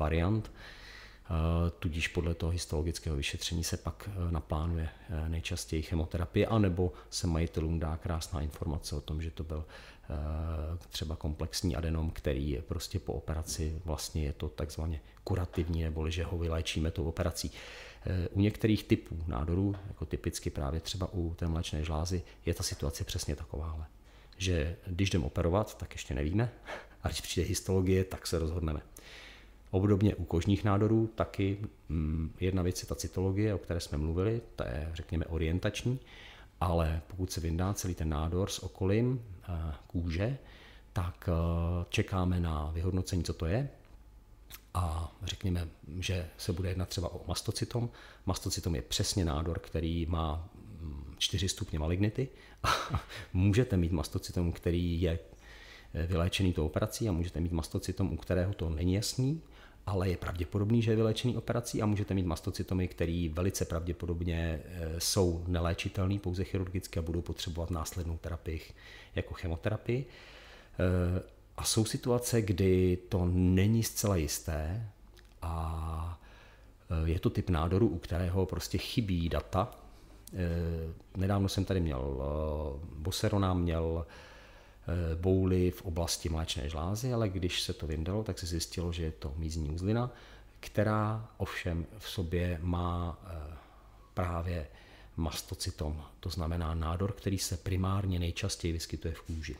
variant, eh, tudíž podle toho histologického vyšetření se pak naplánuje nejčastěji chemoterapie, anebo se majitelům dá krásná informace o tom, že to byl Eh, třeba komplexní adenom, který je prostě po operaci, vlastně je to takzvaně kurativní, neboli že ho vyléčíme tou operací. Eh, u některých typů nádorů, jako typicky právě třeba u té mléčné žlázy, je ta situace přesně takováhle. Že když jdeme operovat, tak ještě nevíme, a když přijde histologie, tak se rozhodneme. Obdobně u kožních nádorů taky mm, jedna věc je ta cytologie, o které jsme mluvili, ta je, řekněme, orientační, ale pokud se vyndá celý ten nádor s okolím, Eh, kůže, tak eh, čekáme na vyhodnocení, co to je. A řekněme, že se bude jednat třeba o mastocytom. Mastocytom je přesně nádor, který má 4 mm, stupně malignity. A můžete mít mastocytom, který je eh, vyléčený tou operací a můžete mít mastocytom, u kterého to není jasný ale je pravděpodobný, že je vylečený operací a můžete mít mastocytomy, které velice pravděpodobně eh, jsou neléčitelné pouze chirurgicky a budou potřebovat následnou terapii jako chemoterapii. Eh, a jsou situace, kdy to není zcela jisté a eh, je to typ nádoru, u kterého prostě chybí data. Nedávno jsem tady měl, Boserona měl Eh, bouly v oblasti mléčné žlázy, ale když se to vyndalo, tak se zjistilo, že je to mízní uzlina, která ovšem v sobě má eh, právě mastocytom, to znamená nádor, který se primárně nejčastěji vyskytuje v kůži.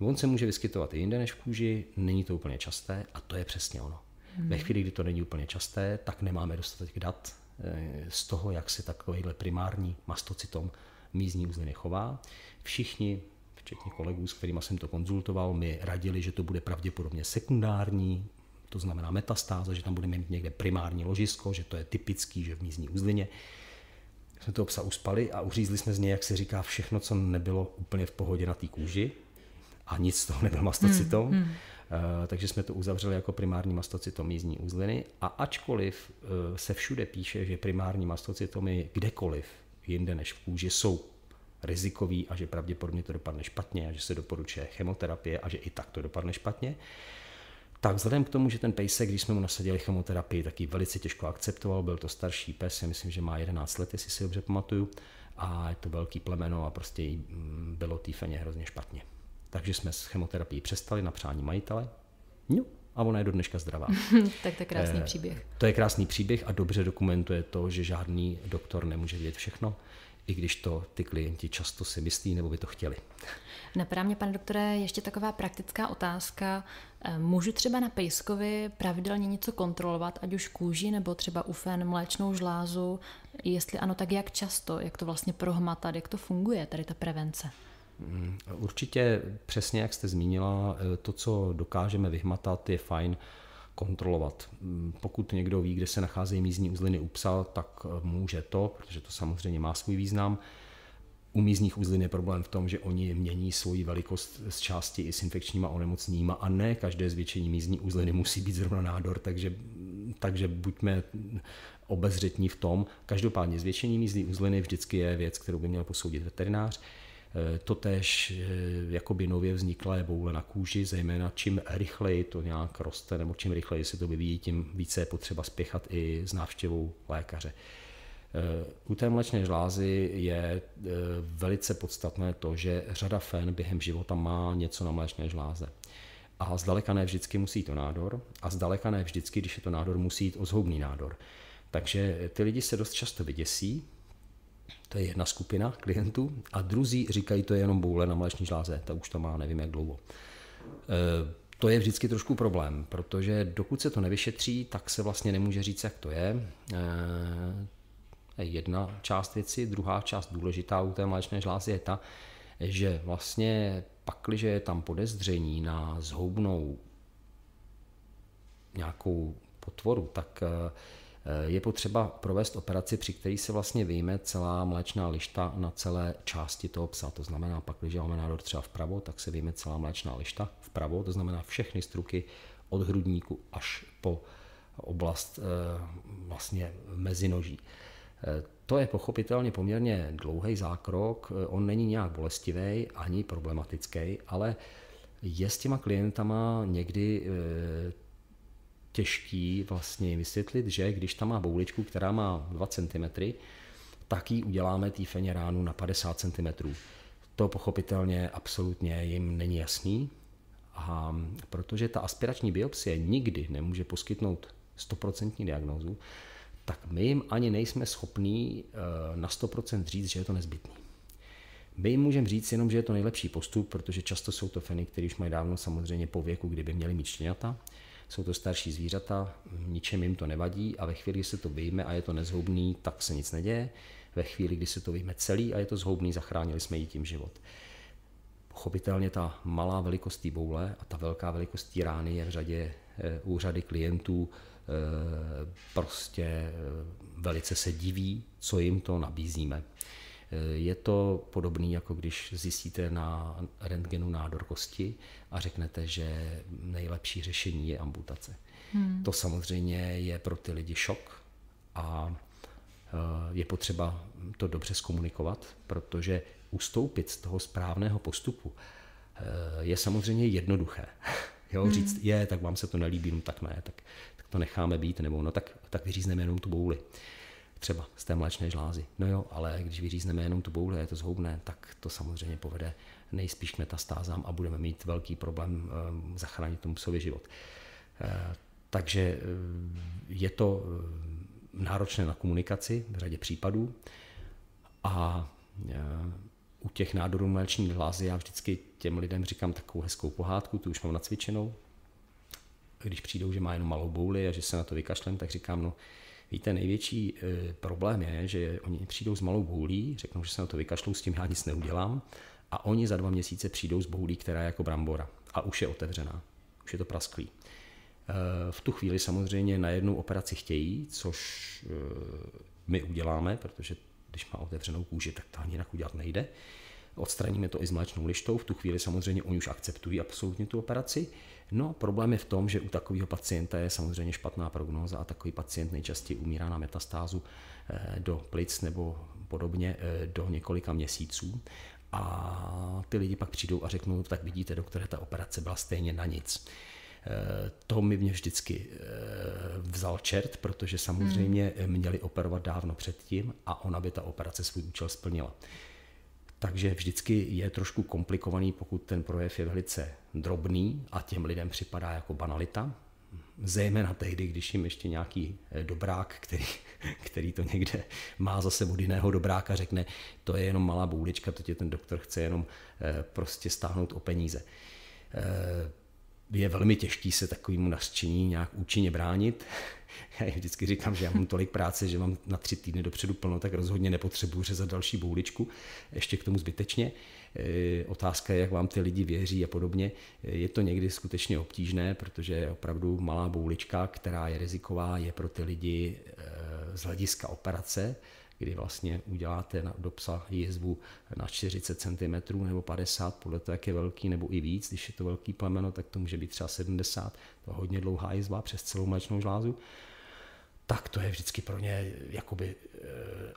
On se může vyskytovat i jinde než v kůži, není to úplně časté a to je přesně ono. Hmm. Ve chvíli, kdy to není úplně časté, tak nemáme dostatek dat eh, z toho, jak se takovýhle primární mastocytom mízní uzliny chová. Všichni včetně kolegů, s kterými jsem to konzultoval, mi radili, že to bude pravděpodobně sekundární, to znamená metastáza, že tam budeme mít někde primární ložisko, že to je typický, že v mízní uzlině. Jsme toho psa uspali a uřízli jsme z něj, jak se říká, všechno, co nebylo úplně v pohodě na té kůži a nic z toho nebyl mastocytom. Hmm, hmm. Uh, takže jsme to uzavřeli jako primární mastocytom jízdní úzliny. A ačkoliv uh, se všude píše, že primární mastocytomy kdekoliv jinde než v kůži jsou rizikový a že pravděpodobně to dopadne špatně a že se doporučuje chemoterapie a že i tak to dopadne špatně. Tak vzhledem k tomu, že ten pejsek, když jsme mu nasadili chemoterapii, tak ji velice těžko akceptoval, byl to starší pes, já myslím, že má 11 let, jestli si dobře pamatuju, a je to velký plemeno a prostě jí mm, bylo té feně hrozně špatně. Takže jsme s chemoterapií přestali na přání majitele. No, a ona je do dneška zdravá. tak to je krásný eh, příběh. To je krásný příběh a dobře dokumentuje to, že žádný doktor nemůže vědět všechno, i když to ty klienti často si myslí nebo by to chtěli. Napadá mě, pane doktore, ještě taková praktická otázka. Eh, můžu třeba na pejskovi pravidelně něco kontrolovat, ať už kůži nebo třeba ufen, mléčnou žlázu? Jestli ano, tak jak často? Jak to vlastně prohmatat? Jak to funguje tady ta prevence? Mm, určitě přesně, jak jste zmínila, eh, to, co dokážeme vyhmatat, je fajn kontrolovat. Mm, pokud někdo ví, kde se nacházejí mízní uzliny u psa, tak eh, může to, protože to samozřejmě má svůj význam. U mízních uzlin je problém v tom, že oni mění svoji velikost z části i s infekčníma onemocníma a ne každé zvětšení mízní uzliny musí být zrovna nádor, takže, takže buďme obezřetní v tom. Každopádně zvětšení mízní uzliny vždycky je věc, kterou by měl posoudit veterinář. Eh, to tež eh, jakoby nově vzniklé boule na kůži, zejména čím rychleji to nějak roste nebo čím rychleji se to vyvíjí, tím více je potřeba spěchat i s návštěvou lékaře. Eh, u té mlečné žlázy je velice podstatné to, že řada fen během života má něco na mlečné žláze. A zdaleka ne vždycky musí to nádor a zdaleka ne vždycky, když je to nádor, musí jít o zhoubný nádor. Takže ty lidi se dost často vyděsí, to je jedna skupina klientů. A druzí říkají, to je jenom boule na mléční žláze, ta už to má nevím jak dlouho. E, to je vždycky trošku problém, protože dokud se to nevyšetří, tak se vlastně nemůže říct, jak to je. E, jedna část věci, druhá část důležitá u té mléčné žlázy je ta, že vlastně pakliže je tam podezření na zhoubnou nějakou potvoru, tak e, Eh, je potřeba provést operaci, při které se vlastně vyjme celá mléčná lišta na celé části toho psa. To znamená, pak, když máme nádor třeba vpravo, tak se vyjme celá mléčná lišta vpravo, to znamená všechny struky od hrudníku až po oblast eh, vlastně mezinoží. Eh, to je pochopitelně poměrně dlouhý zákrok, on není nějak bolestivý ani problematický, ale je s těma klientama někdy těžký vlastně vysvětlit, že když tam má bouličku, která má 2 cm, tak ji uděláme tý feně ránu na 50 cm. To pochopitelně absolutně jim není jasný, a protože ta aspirační biopsie nikdy nemůže poskytnout 100% diagnózu, tak my jim ani nejsme schopní eh, na 100% říct, že je to nezbytný. My jim můžeme říct jenom, že je to nejlepší postup, protože často jsou to feny, které už mají dávno samozřejmě po věku, kdyby měly mít štěňata, jsou to starší zvířata, ničem jim to nevadí a ve chvíli, kdy se to vyjme a je to nezhoubný, tak se nic neděje. Ve chvíli, kdy se to vyjme celý a je to zhoubný, zachránili jsme jí tím život. Pochopitelně ta malá velikost té boule a ta velká velikost té rány je v řadě eh, úřady klientů eh, prostě eh, velice se diví, co jim to nabízíme. Eh, je to podobné, jako když zjistíte na rentgenu nádor kosti a řeknete, že nejlepší řešení je amputace. Hmm. To samozřejmě je pro ty lidi šok a eh, je potřeba to dobře zkomunikovat, protože ustoupit z toho správného postupu eh, je samozřejmě jednoduché. Jo, hmm. říct, je, tak vám se to nelíbí, no tak ne, tak, tak to necháme být, nebo no tak, tak vyřízneme jenom tu bouli třeba z té mléčné žlázy. No jo, ale když vyřízneme jenom tu boule, je to zhoubné, tak to samozřejmě povede nejspíš k metastázám a budeme mít velký problém eh, zachránit tomu psovi život. Eh, takže eh, je to náročné na komunikaci v řadě případů a u těch nádorů mléční žlázy já vždycky těm lidem říkám takovou hezkou pohádku, tu už mám nacvičenou. Když přijdou, že má jenom malou bouli a že se na to vykašlem, tak říkám, no Víte, největší e, problém je, že oni přijdou s malou bůlí, řeknou, že se na to vykašlou, s tím já nic neudělám a oni za dva měsíce přijdou s bůlí, která je jako brambora a už je otevřená, už je to prasklý. E, v tu chvíli samozřejmě na jednu operaci chtějí, což e, my uděláme, protože když má otevřenou kůži, tak to ani jinak udělat nejde odstraníme to i mléčnou lištou, v tu chvíli samozřejmě oni už akceptují absolutně tu operaci. No, problém je v tom, že u takového pacienta je samozřejmě špatná prognóza a takový pacient nejčastěji umírá na metastázu eh, do plic nebo podobně eh, do několika měsíců. A ty lidi pak přijdou a řeknou, no, tak vidíte, doktore, ta operace byla stejně na nic. Eh, to mi mě vždycky vzal čert, protože samozřejmě hmm. měli operovat dávno předtím a ona by ta operace svůj účel splnila. Takže vždycky je trošku komplikovaný, pokud ten projev je velice drobný a těm lidem připadá jako banalita, zejména tehdy, když jim ještě nějaký eh, dobrák, který, který to někde má za sebou jiného dobráka, řekne, to je jenom malá boulička, to tě ten doktor chce jenom eh, prostě stáhnout o peníze. Eh, je velmi těžký se takovému nařčení nějak účinně bránit, já jim vždycky říkám, že já mám tolik práce, že mám na tři týdny dopředu plno, tak rozhodně nepotřebuji řezat další bouličku, ještě k tomu zbytečně. E, otázka je, jak vám ty lidi věří a podobně. E, je to někdy skutečně obtížné, protože opravdu malá boulička, která je riziková, je pro ty lidi e, z hlediska operace, kdy vlastně uděláte na, do psa jizvu na 40 cm nebo 50, podle toho, jak je velký, nebo i víc. Když je to velký plemeno, tak to může být třeba 70, to hodně dlouhá jizva přes celou mléčnou žlázu tak to je vždycky pro ně eh, jakoby e,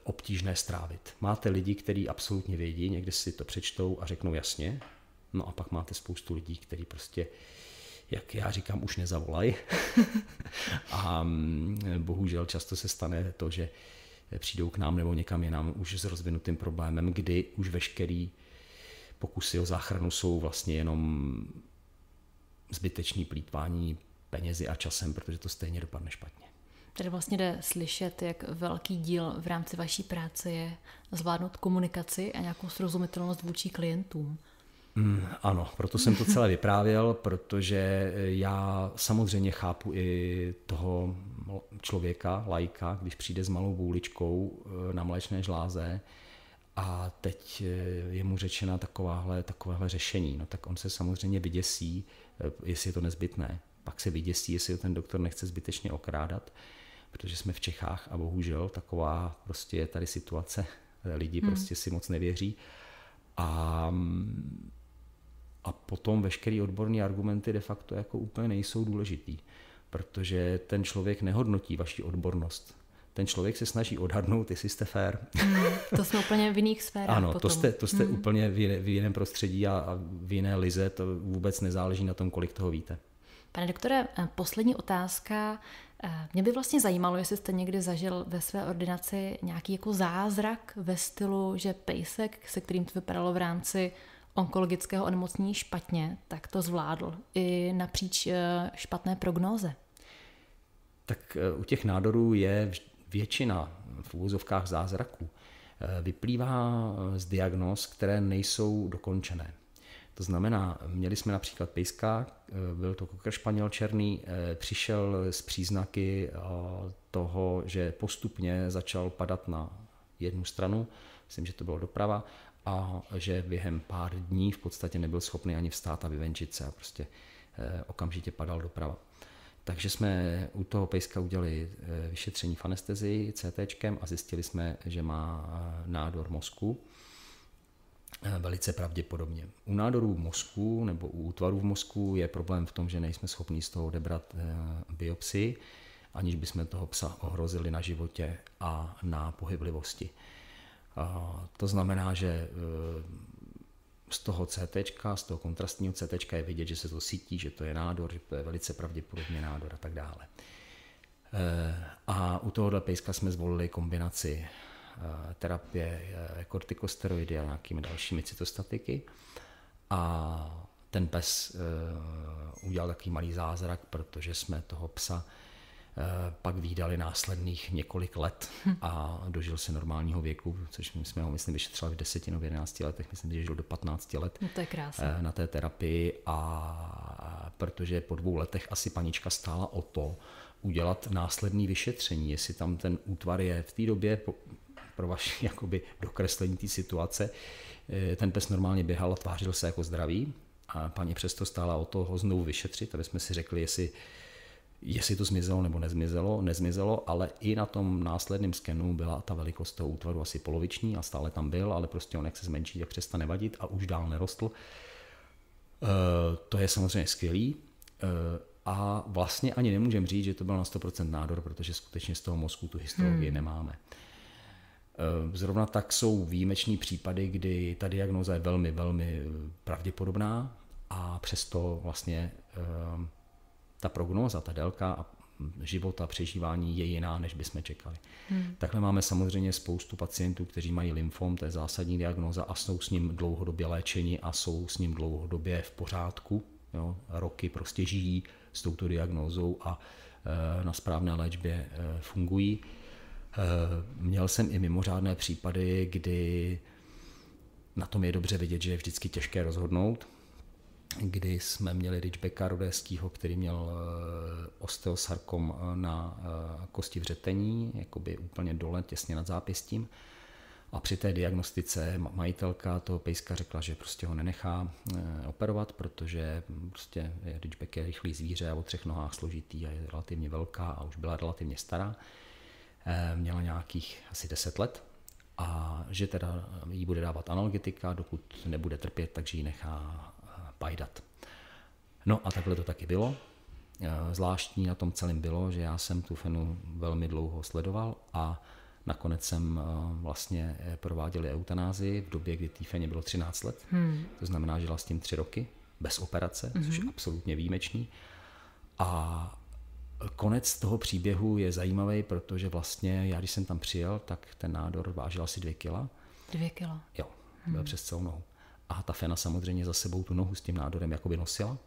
obtížné strávit. Máte lidi, kteří absolutně vědí, někde si to přečtou a řeknou jasně, no a pak máte spoustu lidí, kteří prostě, jak já říkám, už nezavolají. a mm, bohužel často se stane to, že přijdou k nám nebo někam jinam už s rozvinutým problémem, kdy už veškerý pokusy o záchranu jsou vlastně jenom zbytečný plítvání penězi a časem, protože to stejně dopadne špatně. Tady vlastně jde slyšet, jak velký díl v rámci vaší práce je zvládnout komunikaci a nějakou srozumitelnost vůči klientům. Mm, ano, proto jsem to celé vyprávěl, protože já samozřejmě chápu i toho člověka, lajka, když přijde s malou bůličkou eh, na mléčné žláze a teď eh, je mu řečena takováhle, takovéhle řešení, no tak on se samozřejmě vyděsí, eh, jestli je to nezbytné. Pak se vyděsí, jestli ho ten doktor nechce zbytečně okrádat, protože jsme v Čechách a bohužel taková prostě je tady situace. Lidi hmm. prostě si moc nevěří. A mm, a potom veškerý odborné argumenty de facto jako úplně nejsou důležitý protože ten člověk nehodnotí vaši odbornost. Ten člověk se snaží odhadnout, jestli jste fér. Mm, to jsme úplně v jiných sférách. Ano, potom. to jste, to jste mm. úplně v, jiném prostředí a, a v jiné lize, to vůbec nezáleží na tom, kolik toho víte. Pane doktore, eh, poslední otázka. Eh, mě by vlastně zajímalo, jestli jste někdy zažil ve své ordinaci nějaký jako zázrak ve stylu, že pejsek, se kterým to vypadalo v rámci onkologického onemocnění špatně, tak to zvládl i napříč eh, špatné prognóze. Tak eh, u těch nádorů je většina v úvozovkách zázraků. Eh, vyplývá z diagnóz, které nejsou dokončené. To znamená, měli jsme například pejska, byl to kokr španěl černý, přišel s příznaky toho, že postupně začal padat na jednu stranu, myslím, že to bylo doprava, a že během pár dní v podstatě nebyl schopný ani vstát a vyvenčit se a prostě eh, okamžitě padal doprava. Takže jsme u toho pejska udělali eh, vyšetření v anestezii CT a zjistili jsme, že má eh, nádor mozku velice pravděpodobně. U nádorů mozku nebo u útvarů v mozku je problém v tom, že nejsme schopni z toho odebrat biopsii, aniž bychom toho psa ohrozili na životě a na pohyblivosti. A to znamená, že e, z toho CT, z toho kontrastního CT je vidět, že se to sítí, že to je nádor, že to je velice pravděpodobně nádor a tak dále. E, a u tohohle pejska jsme zvolili kombinaci e, terapie kortikosteroidy a nějakými dalšími cytostatiky. A ten pes udělal takový malý zázrak, protože jsme toho psa Eh, pak výdali následných několik let a dožil se normálního věku, což my jsme ho, myslím, vyšetřili v 10 nebo jedenácti letech, myslím, že žil do 15 let no to je krásné. Eh, na té terapii a protože po dvou letech asi panička stála o to, udělat následné vyšetření, jestli tam ten útvar je. V té době pro vaše jakoby dokreslení té situace, eh, ten pes normálně běhal a tvářil se jako zdravý, a paní přesto stála o to ho znovu vyšetřit, aby jsme si řekli, jestli jestli to zmizelo nebo nezmizelo, nezmizelo, ale i na tom následném skenu byla ta velikost toho útvaru asi poloviční a stále tam byl, ale prostě on jak se zmenší, tak přestane vadit a už dál nerostl. Eh, to je samozřejmě skvělý eh, a vlastně ani nemůžeme říct, že to byl na 100% nádor, protože skutečně z toho mozku tu histologii hmm. nemáme. Eh, zrovna tak jsou výjimeční případy, kdy ta diagnoza je velmi, velmi pravděpodobná a přesto vlastně ta prognóza, ta délka a života, přežívání je jiná, než bychom čekali. Hmm. Takhle máme samozřejmě spoustu pacientů, kteří mají lymfom, to je zásadní diagnóza, a jsou s ním dlouhodobě léčeni a jsou s ním dlouhodobě v pořádku. Jo? Roky prostě žijí s touto diagnózou a e, na správné léčbě e, fungují. E, měl jsem i mimořádné případy, kdy na tom je dobře vidět, že je vždycky těžké rozhodnout, kdy jsme měli Richbeka rodéskýho, který měl eh, osteosarkom eh, na eh, kosti v řetení, jakoby úplně dole, těsně nad zápěstím. A při té diagnostice majitelka toho pejska řekla, že prostě ho nenechá operovat, protože prostě Ridgeback je rychlý zvíře a o třech nohách složitý a je relativně velká a už byla relativně stará. Měla nějakých asi 10 let a že teda jí bude dávat analgetika, dokud nebude trpět, takže ji nechá pajdat. No a takhle to taky bylo. Eh, zvláštní na tom celém bylo, že já jsem tu fenu velmi dlouho sledoval a nakonec jsem eh, vlastně eh, prováděl eutanázi v době, kdy té feně bylo 13 let. Hmm. To znamená, že s tím 3 roky, bez operace, hmm. což je mhm. absolutně výjimečný. A konec toho příběhu je zajímavý, protože vlastně já, když jsem tam přijel, tak ten nádor vážil asi 2 kila. 2 kila? Jo, byl hmm. přes celou nohu a ta fena samozřejmě za sebou tu nohu s tím nádorem jakoby nosila.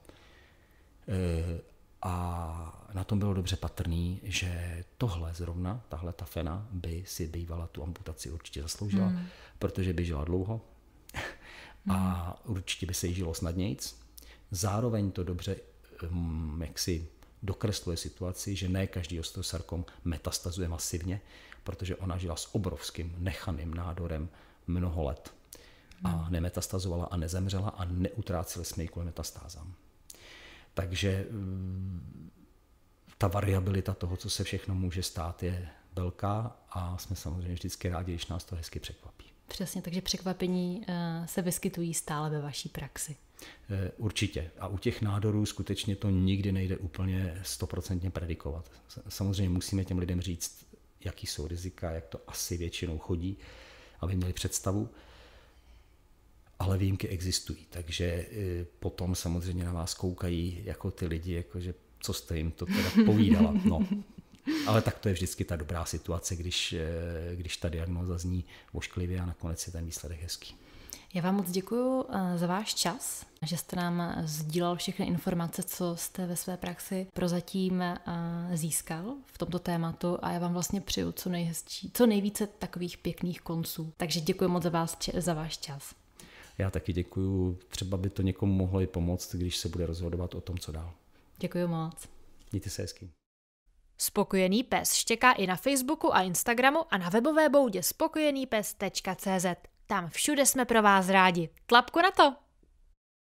E, a na tom bylo dobře patrný, že tohle zrovna, tahle ta fena by si bývala tu amputaci určitě zasloužila, hmm. protože by žila dlouho a určitě by se jí žilo snadnějc. Zároveň to dobře mm, jak si dokresluje situaci, že ne každý osteosarkom metastazuje masivně, protože ona žila s obrovským nechaným nádorem mnoho let a nemetastazovala a nezemřela a neutrácili jsme ji kvůli metastázám. Takže mm, ta variabilita toho, co se všechno může stát, je velká a jsme samozřejmě vždycky rádi, když nás to hezky překvapí. Přesně, takže překvapení eh, se vyskytují stále ve vaší praxi. Eh, určitě. A u těch nádorů skutečně to nikdy nejde úplně stoprocentně predikovat. Samozřejmě musíme těm lidem říct, jaký jsou rizika, jak to asi většinou chodí, aby měli představu ale výjimky existují, takže eh, potom samozřejmě na vás koukají jako ty lidi, jakože co jste jim to teda povídala. No. Ale tak to je vždycky ta dobrá situace, když, eh, když ta diagnoza zní ošklivě a nakonec je ten výsledek hezký. Já vám moc děkuji eh, za váš čas, že jste nám sdílel všechny informace, co jste ve své praxi prozatím získal v tomto tématu a já vám vlastně přeju co nejhezčí, co nejvíce takových pěkných konců. Takže děkuji moc za, vás, za váš čas já taky děkuju. Třeba by to někomu mohlo i pomoct, když se bude rozhodovat o tom, co dál. Děkuji moc. Mějte se hezky. Spokojený pes štěká i na Facebooku a Instagramu a na webové boudě spokojenýpes.cz. Tam všude jsme pro vás rádi. Tlapku na to!